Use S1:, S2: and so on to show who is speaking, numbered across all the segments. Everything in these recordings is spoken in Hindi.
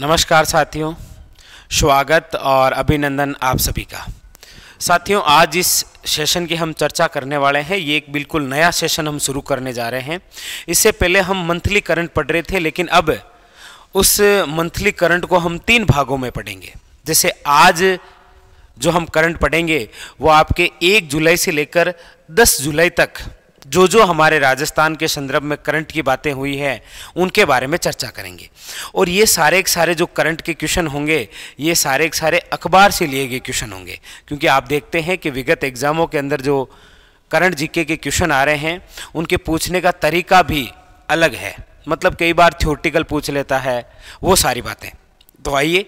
S1: नमस्कार साथियों स्वागत और अभिनंदन आप सभी का साथियों आज इस सेशन की हम चर्चा करने वाले हैं ये एक बिल्कुल नया सेशन हम शुरू करने जा रहे हैं इससे पहले हम मंथली करंट पढ़ रहे थे लेकिन अब उस मंथली करंट को हम तीन भागों में पढ़ेंगे जैसे आज जो हम करंट पढ़ेंगे वो आपके एक जुलाई से लेकर दस जुलाई तक जो जो हमारे राजस्थान के संदर्भ में करंट की बातें हुई हैं उनके बारे में चर्चा करेंगे और ये सारे के सारे जो करंट के क्वेश्चन होंगे ये सारे के सारे अखबार से लिए गए क्वेश्चन होंगे क्योंकि आप देखते हैं कि विगत एग्ज़ामों के अंदर जो करंट जीके के क्वेश्चन आ रहे हैं उनके पूछने का तरीका भी अलग है मतलब कई बार थ्योटिकल पूछ लेता है वो सारी बातें तो आइए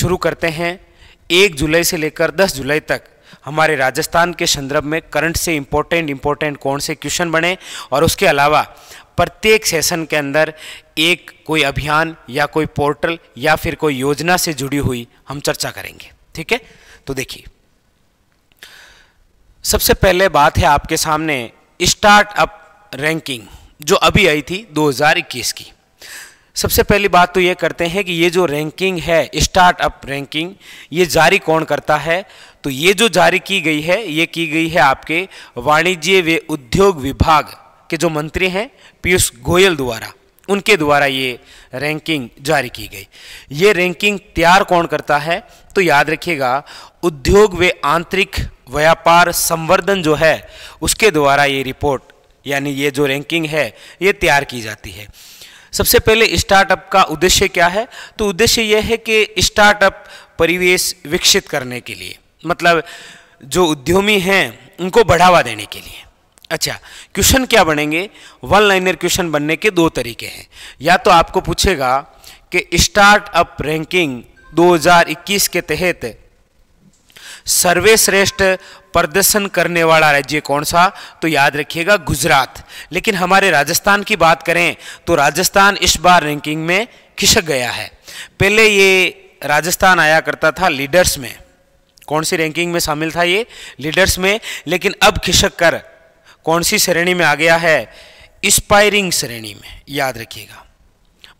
S1: शुरू करते हैं एक जुलाई से लेकर दस जुलाई तक हमारे राजस्थान के संदर्भ में करंट से इम्पोर्टेंट इम्पोर्टेंट कौन से क्वेश्चन बने और उसके अलावा प्रत्येक सेशन के अंदर एक कोई अभियान या कोई पोर्टल या फिर कोई योजना से जुड़ी हुई हम चर्चा करेंगे ठीक है तो देखिए सबसे पहले बात है आपके सामने स्टार्टअप रैंकिंग जो अभी आई थी 2021 की सबसे पहली बात तो ये करते हैं कि ये जो रैंकिंग है स्टार्टअप रैंकिंग ये जारी कौन करता है तो ये जो जारी की गई है ये की गई है आपके वाणिज्य व उद्योग विभाग के जो मंत्री हैं पीयूष गोयल द्वारा उनके द्वारा ये रैंकिंग जारी की गई ये रैंकिंग तैयार कौन करता है तो याद रखिएगा उद्योग व आंतरिक व्यापार संवर्धन जो है उसके द्वारा ये रिपोर्ट यानी ये जो रैंकिंग है ये तैयार की जाती है सबसे पहले स्टार्टअप का उद्देश्य क्या है तो उद्देश्य यह है कि स्टार्टअप परिवेश विकसित करने के लिए मतलब जो उद्यमी हैं उनको बढ़ावा देने के लिए अच्छा क्वेश्चन क्या बनेंगे वन लाइनर क्वेश्चन बनने के दो तरीके हैं या तो आपको पूछेगा कि स्टार्टअप रैंकिंग 2021 के तहत सर्वश्रेष्ठ प्रदर्शन करने वाला राज्य कौन सा तो याद रखिएगा गुजरात लेकिन हमारे राजस्थान की बात करें तो राजस्थान इस बार रैंकिंग में खिसक गया है पहले ये राजस्थान आया करता था लीडर्स में कौन सी रैंकिंग में शामिल था ये लीडर्स में लेकिन अब खिसक कर कौन सी श्रेणी में आ गया है इंस्पायरिंग श्रेणी में याद रखिएगा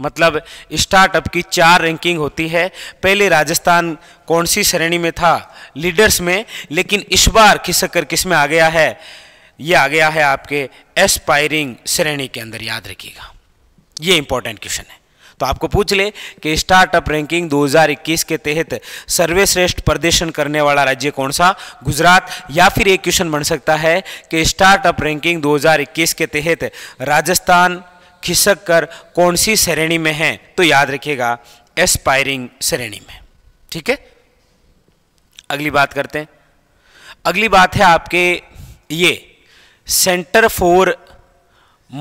S1: मतलब स्टार्टअप की चार रैंकिंग होती है पहले राजस्थान कौन सी श्रेणी में था लीडर्स में लेकिन इस बार खिसक कर किस में आ गया है ये आ गया है आपके एस्पायरिंग श्रेणी के अंदर याद रखिएगा ये इंपॉर्टेंट क्वेश्चन है तो आपको पूछ ले कि स्टार्टअप रैंकिंग 2021 के तहत सर्वश्रेष्ठ प्रदर्शन करने वाला राज्य कौन सा गुजरात या फिर एक क्वेश्चन बन सकता है कि स्टार्टअप रैंकिंग 2021 के तहत राजस्थान खिसक कर कौन सी श्रेणी में है तो याद रखिएगा एस्पायरिंग श्रेणी में ठीक है अगली बात करते हैं अगली बात है आपके ये centre for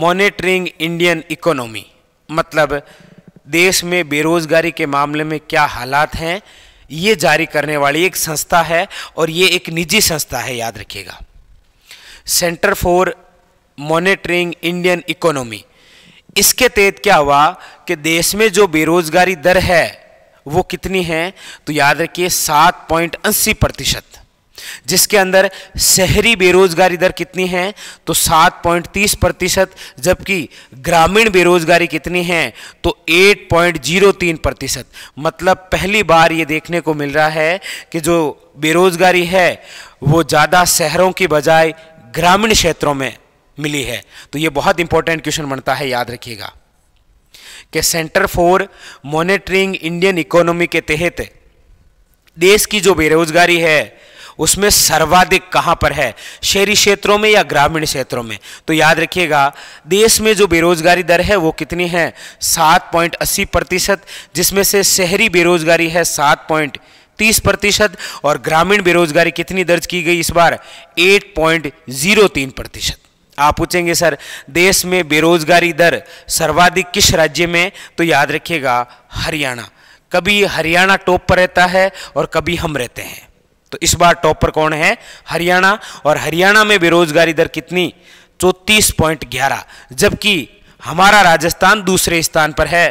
S1: monitoring Indian economy मतलब देश में बेरोजगारी के मामले में क्या हालात हैं ये जारी करने वाली एक संस्था है और ये एक निजी संस्था है याद रखिएगा centre for monitoring Indian economy इसके तहत क्या हुआ कि देश में जो बेरोजगारी दर है वो कितनी है तो याद रखिए सात पॉइंट अस्सी प्रतिशत जिसके अंदर शहरी बेरोजगारी दर कितनी है तो सात पॉइंट तीस प्रतिशत जबकि ग्रामीण बेरोजगारी कितनी है तो एट पॉइंट जीरो तीन प्रतिशत मतलब पहली बार ये देखने को मिल रहा है कि जो बेरोजगारी है वो ज़्यादा शहरों की बजाय ग्रामीण क्षेत्रों में मिली है तो ये बहुत इंपॉर्टेंट क्वेश्चन बनता है याद रखिएगा कि centre for monitoring Indian economy के तहत देश की जो बेरोजगारी है उसमें सर्वाधिक कहाँ पर है शहरी क्षेत्रों में या ग्रामीण क्षेत्रों में तो याद रखिएगा देश में जो बेरोजगारी दर है वो कितनी है सात पॉइंट अस्सी प्रतिशत जिसमें से शहरी बेरोजगारी है सात पॉइंट तीस प्रतिशत और ग्रामीण बेरोजगारी कितनी दर्ज की गई इस बार एट पॉइंट जीरो तीन प्रतिशत आप पूछेंगे सर देश में बेरोजगारी दर सर्वाधिक किस राज्य में तो याद रखिएगा हरियाणा कभी हरियाणा टॉप पर रहता है और कभी हम रहते हैं तो इस बार टॉप पर कौन है हरियाणा और हरियाणा में बेरोजगारी दर कितनी चौंतीस पॉइंट ग्यारह जबकि हमारा राजस्थान दूसरे स्थान पर है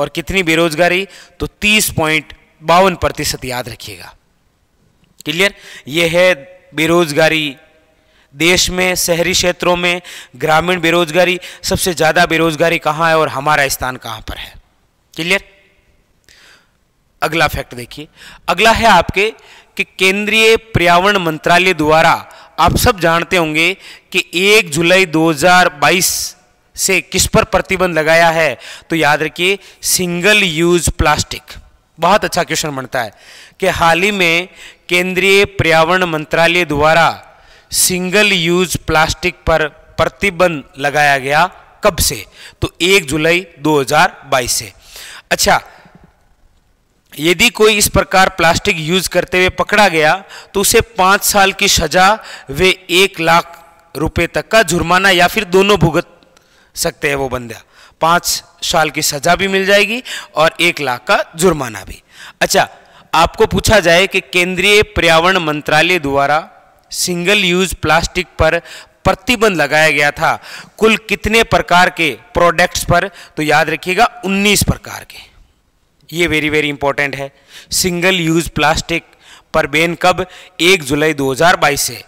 S1: और कितनी बेरोजगारी तो तीस पॉइंट बावन प्रतिशत याद रखिएगा क्लियर यह है बेरोजगारी देश में शहरी क्षेत्रों में ग्रामीण बेरोजगारी सबसे ज़्यादा बेरोजगारी कहाँ है और हमारा स्थान कहाँ पर है क्लियर अगला फैक्ट देखिए अगला है आपके कि केंद्रीय पर्यावरण मंत्रालय द्वारा आप सब जानते होंगे कि 1 जुलाई 2022 से किस पर प्रतिबंध लगाया है तो याद रखिए सिंगल यूज प्लास्टिक बहुत अच्छा क्वेश्चन बनता है कि हाल ही में केंद्रीय पर्यावरण मंत्रालय द्वारा सिंगल यूज प्लास्टिक पर प्रतिबंध लगाया गया कब से तो 1 जुलाई 2022 से अच्छा यदि कोई इस प्रकार प्लास्टिक यूज करते हुए पकड़ा गया तो उसे पाँच साल की सजा वे एक लाख रुपए तक का जुर्माना या फिर दोनों भुगत सकते हैं वो बंदा पाँच साल की सजा भी मिल जाएगी और एक लाख का जुर्माना भी अच्छा आपको पूछा जाए कि केंद्रीय पर्यावरण मंत्रालय द्वारा सिंगल यूज प्लास्टिक पर प्रतिबंध लगाया गया था कुल कितने प्रकार के प्रोडक्ट्स पर तो याद रखिएगा 19 प्रकार के ये वेरी वेरी इंपॉर्टेंट है सिंगल यूज प्लास्टिक पर बैन कब एक जुलाई 2022 से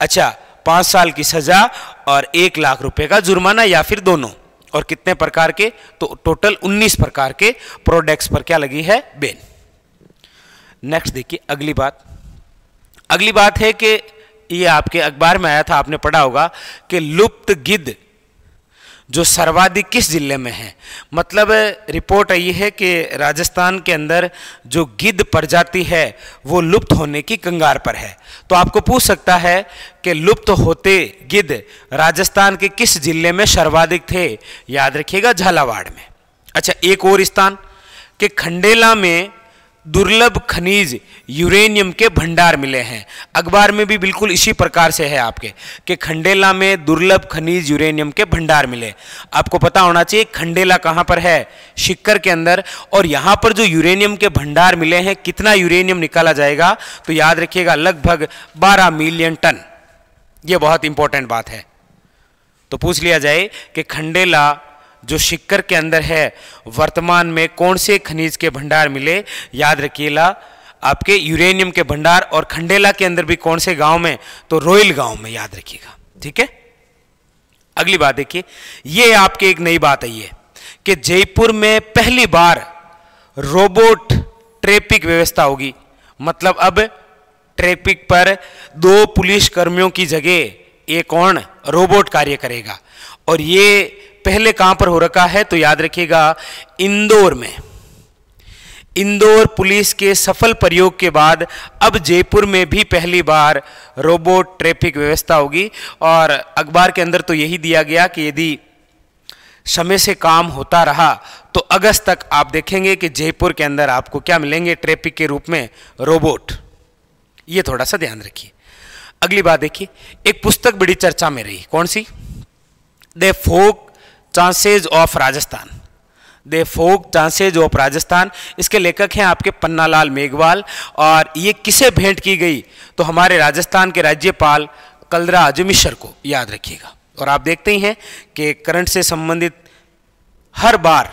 S1: अच्छा पाँच साल की सज़ा और एक लाख रुपए का जुर्माना या फिर दोनों और कितने प्रकार के तो टोटल 19 प्रकार के प्रोडक्ट्स पर क्या लगी है बैन नेक्स्ट देखिए अगली बात अगली बात है कि ये आपके अखबार में आया था आपने पढ़ा होगा कि लुप्त गिद्ध जो सर्वाधिक किस ज़िले में है मतलब रिपोर्ट आई है कि राजस्थान के अंदर जो गिद्ध प्रजाति है वो लुप्त होने की कंगार पर है तो आपको पूछ सकता है कि लुप्त होते गिद्ध राजस्थान के किस ज़िले में सर्वाधिक थे याद रखिएगा झालावाड़ में अच्छा एक और स्थान कि खंडेला में दुर्लभ खनिज यूरेनियम के भंडार मिले हैं अखबार में भी बिल्कुल इसी प्रकार से है आपके कि खंडेला में दुर्लभ खनिज यूरेनियम के भंडार मिले आपको पता होना चाहिए खंडेला कहाँ पर है शिक्कर के अंदर और यहाँ पर जो यूरेनियम के भंडार मिले हैं कितना यूरेनियम निकाला जाएगा तो याद रखिएगा लगभग बारह मिलियन टन ये बहुत इंपॉर्टेंट बात है तो पूछ लिया जाए कि खंडेला जो शिक्कर के अंदर है वर्तमान में कौन से खनिज के भंडार मिले याद रखिएगा आपके यूरेनियम के भंडार और खंडेला के अंदर भी कौन से गांव में तो रोयल गांव में याद रखिएगा ठीक है अगली बात देखिए ये आपके एक नई बात आई है कि जयपुर में पहली बार रोबोट ट्रैफिक व्यवस्था होगी मतलब अब ट्रैफिक पर दो पुलिस कर्मियों की जगह एक कौन रोबोट कार्य करेगा और ये पहले कहां पर हो रखा है तो याद रखिएगा इंदौर में इंदौर पुलिस के सफल प्रयोग के बाद अब जयपुर में भी पहली बार रोबोट ट्रैफिक व्यवस्था होगी और अखबार के अंदर तो यही दिया गया कि यदि समय से काम होता रहा तो अगस्त तक आप देखेंगे कि जयपुर के अंदर आपको क्या मिलेंगे ट्रैफिक के रूप में रोबोट ये थोड़ा सा ध्यान रखिए अगली बात देखिए एक पुस्तक बड़ी चर्चा में रही कौन सी the folk dances of Rajasthan the folk dances of Rajasthan इसके लेखक हैं आपके पन्नालाल मेघवाल और ये किसे भेंट की गई तो हमारे राजस्थान के राज्यपाल कलरा मिश्र को याद रखिएगा और आप देखते ही हैं कि करंट से संबंधित हर बार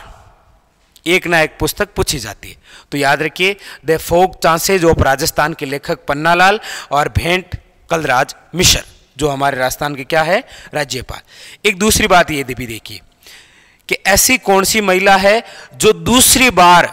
S1: एक ना एक पुस्तक पूछी जाती है तो याद रखिए the folk dances of Rajasthan के लेखक पन्नालाल और भेंट कलराज मिश्र जो हमारे राजस्थान के क्या है राज्यपाल एक दूसरी बात ये भी देखिए कि ऐसी कौन सी महिला है जो दूसरी बार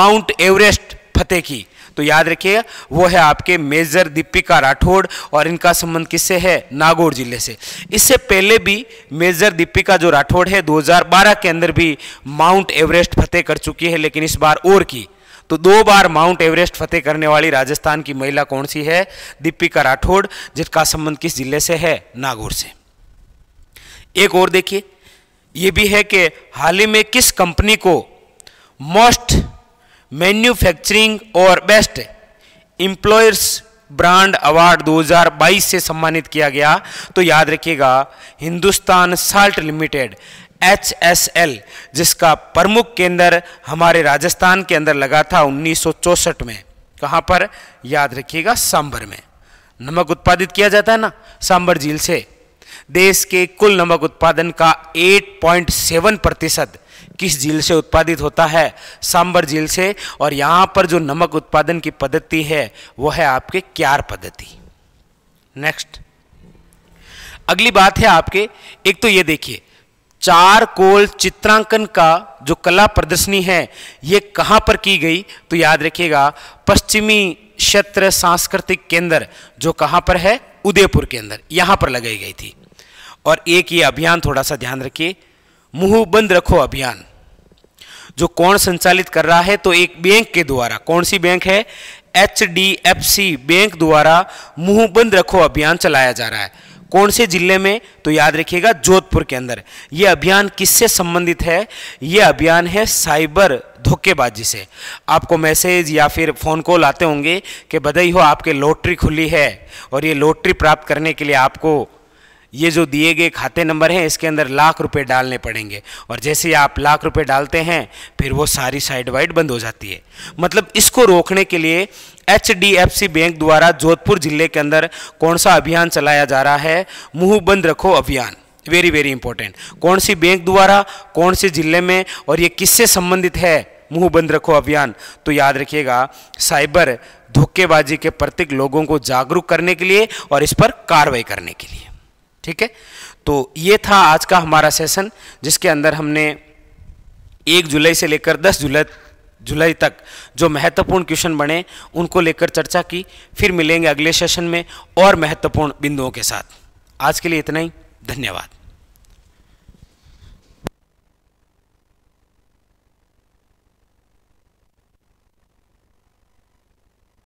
S1: माउंट एवरेस्ट फतेह की तो याद रखिए वो है आपके मेजर दीपिका राठौड़ और इनका संबंध किससे है नागौर जिले से इससे पहले भी मेजर दीपिका जो राठौड़ है 2012 के अंदर भी माउंट एवरेस्ट फतेह कर चुकी है लेकिन इस बार और की तो दो बार माउंट एवरेस्ट फतेह करने वाली राजस्थान की महिला कौन सी है दीपिका राठौड़ जिसका संबंध किस जिले से है नागौर से एक और देखिए यह भी है कि हाल ही में किस कंपनी को मोस्ट मैन्युफैक्चरिंग और बेस्ट इंप्लॉयर्स ब्रांड अवार्ड 2022 से सम्मानित किया गया तो याद रखिएगा Hindustan salt limited H S L जिसका प्रमुख केंद्र हमारे राजस्थान के अंदर लगा था उन्नीस में कहाँ पर याद रखिएगा सांबर में नमक उत्पादित किया जाता है ना सांबर झील से देश के कुल नमक उत्पादन का 8.7 प्रतिशत किस झील से उत्पादित होता है सांबर झील से और यहाँ पर जो नमक उत्पादन की पद्धति है वो है आपके क्यार पद्धति नेक्स्ट अगली बात है आपके एक तो ये देखिए चार कोल चित्रांकन का जो कला प्रदर्शनी है ये कहाँ पर की गई तो याद रखिएगा पश्चिमी क्षेत्र सांस्कृतिक केंद्र जो कहाँ पर है उदयपुर के अंदर यहाँ पर लगाई गई थी और एक ये अभियान थोड़ा सा ध्यान रखिए मुंह बंद रखो अभियान जो कौन संचालित कर रहा है तो एक बैंक के द्वारा कौन सी बैंक है एच बैंक द्वारा मुंह बंद रखो अभियान चलाया जा रहा है कौन से जिले में तो याद रखिएगा जोधपुर के अंदर यह अभियान किससे संबंधित है यह अभियान है साइबर धोखेबाजी से आपको मैसेज या फिर फ़ोन कॉल आते होंगे कि बधाई हो आपके लॉटरी खुली है और ये लॉटरी प्राप्त करने के लिए आपको ये जो दिए गए खाते नंबर हैं इसके अंदर लाख रुपए डालने पड़ेंगे और जैसे आप लाख रुपए डालते हैं फिर वो सारी साइड वाइड बंद हो जाती है मतलब इसको रोकने के लिए एच बैंक द्वारा जोधपुर जिले के अंदर कौन सा अभियान चलाया जा रहा है मुँह बंद रखो अभियान वेरी वेरी इंपॉर्टेंट कौन सी बैंक द्वारा कौन से जिले में और ये किससे संबंधित है मुंह बंद रखो अभियान तो याद रखिएगा साइबर धोखेबाजी के प्रतीक लोगों को जागरूक करने के लिए और इस पर कार्रवाई करने के लिए ठीक है तो ये था आज का हमारा सेशन जिसके अंदर हमने एक जुलाई से लेकर दस जुलाई जुलाई तक जो महत्वपूर्ण क्वेश्चन बने उनको लेकर चर्चा की फिर मिलेंगे अगले सेशन में और महत्वपूर्ण बिंदुओं के साथ आज के लिए इतना ही धन्यवाद